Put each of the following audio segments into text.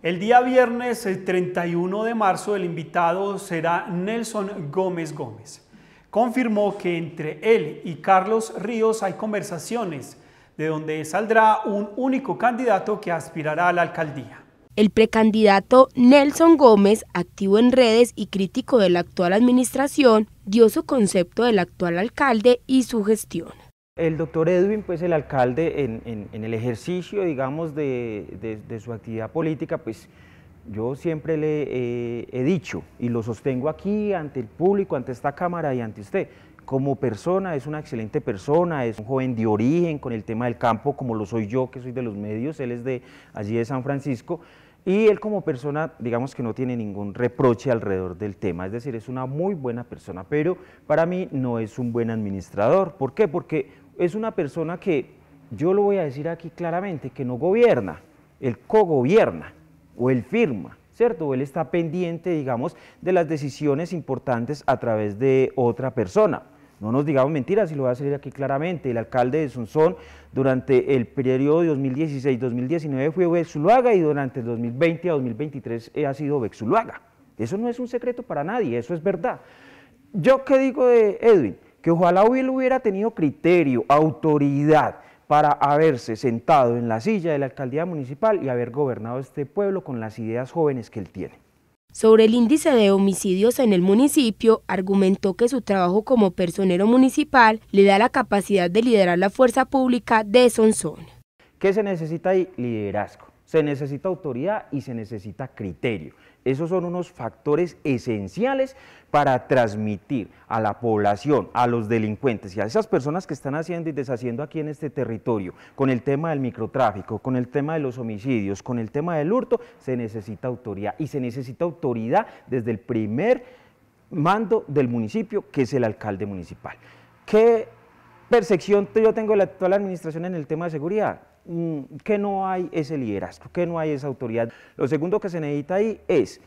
El día viernes el eh, 31 de marzo el invitado será Nelson Gómez Gómez. Confirmó que entre él y Carlos Ríos hay conversaciones de donde saldrá un único candidato que aspirará a la alcaldía. El precandidato Nelson Gómez, activo en redes y crítico de la actual administración, dio su concepto del actual alcalde y su gestión. El doctor Edwin, pues el alcalde en, el ejercicio, digamos, de, su actividad política, pues yo siempre le he dicho y lo sostengo aquí ante el público, ante esta cámara y ante usted. Como persona es una excelente persona, es un joven de origen con el tema del campo, como lo soy yo, que soy de los medios, él es de allí de San Francisco. Y él como persona, digamos que no tiene ningún reproche alrededor del tema, es decir, es una muy buena persona, pero para mí no es un buen administrador. ¿Por qué? Porque es una persona que, yo lo voy a decir aquí claramente, que no gobierna, él co-gobierna o él firma, ¿cierto? O Él está pendiente, digamos, de las decisiones importantes a través de otra persona. No nos digamos mentiras, y lo voy a decir aquí claramente, el alcalde de Sunzón durante el periodo 2016-2019 fue Bexuluaga y durante el 2020 a 2023 eh, ha sido Bexuluaga. Eso no es un secreto para nadie, eso es verdad. ¿Yo qué digo de Edwin? que ojalá él hubiera tenido criterio, autoridad para haberse sentado en la silla de la alcaldía municipal y haber gobernado este pueblo con las ideas jóvenes que él tiene. Sobre el índice de homicidios en el municipio, argumentó que su trabajo como personero municipal le da la capacidad de liderar la fuerza pública de Sonzón. ¿Qué se necesita ahí? Liderazgo. Se necesita autoridad y se necesita criterio. Esos son unos factores esenciales para transmitir a la población, a los delincuentes y a esas personas que están haciendo y deshaciendo aquí en este territorio, con el tema del microtráfico, con el tema de los homicidios, con el tema del hurto, se necesita autoridad y se necesita autoridad desde el primer mando del municipio, que es el alcalde municipal. ¿Qué percepción yo tengo de la actual administración en el tema de seguridad? Mm, que no hay ese liderazgo, que no hay esa autoridad. Lo segundo que se necesita ahí es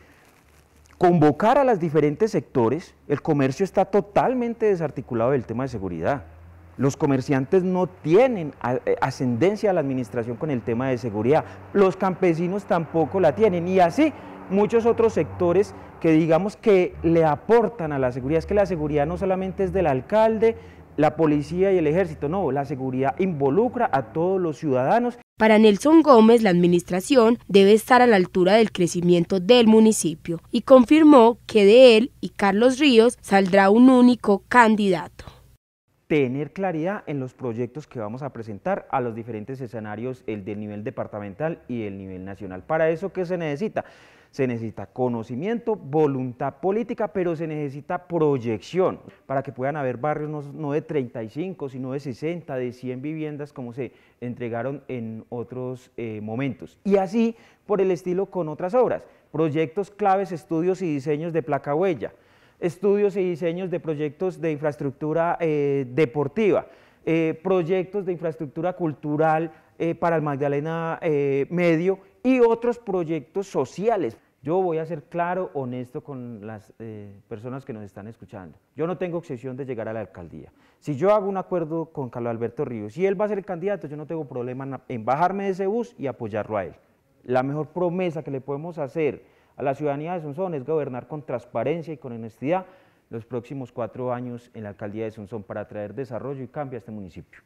convocar a los diferentes sectores. El comercio está totalmente desarticulado del tema de seguridad. Los comerciantes no tienen eh, ascendencia a la administración con el tema de seguridad. Los campesinos tampoco la tienen. Y así muchos otros sectores que digamos que le aportan a la seguridad. Es que la seguridad no solamente es del alcalde, la policía y el ejército, no, la seguridad involucra a todos los ciudadanos. Para Nelson Gómez, la administración debe estar a la altura del crecimiento del municipio y confirmó que de él y Carlos Ríos saldrá un único candidato tener claridad en los proyectos que vamos a presentar a los diferentes escenarios, el del nivel departamental y el nivel nacional. Para eso, ¿qué se necesita? Se necesita conocimiento, voluntad política, pero se necesita proyección para que puedan haber barrios no, de 35, sino de 60, de 100 viviendas como se entregaron en otros eh, momentos. Y así por el estilo con otras obras, proyectos claves, estudios y diseños de placa huella, estudios y diseños de proyectos de infraestructura eh, deportiva, eh, proyectos de infraestructura cultural eh, para el Magdalena Medio y otros proyectos sociales. Yo voy a ser claro, honesto con las personas que nos están escuchando. Yo no tengo obsesión de llegar a la alcaldía. Si yo hago un acuerdo con Carlos Alberto Ríos y él va a ser el candidato, yo no tengo problema en bajarme de ese bus y apoyarlo a él. La mejor promesa que le podemos hacer a la ciudadanía de Sonsón es gobernar con transparencia y con honestidad los próximos cuatro años en la alcaldía de Sonsón para traer desarrollo y cambio a este municipio.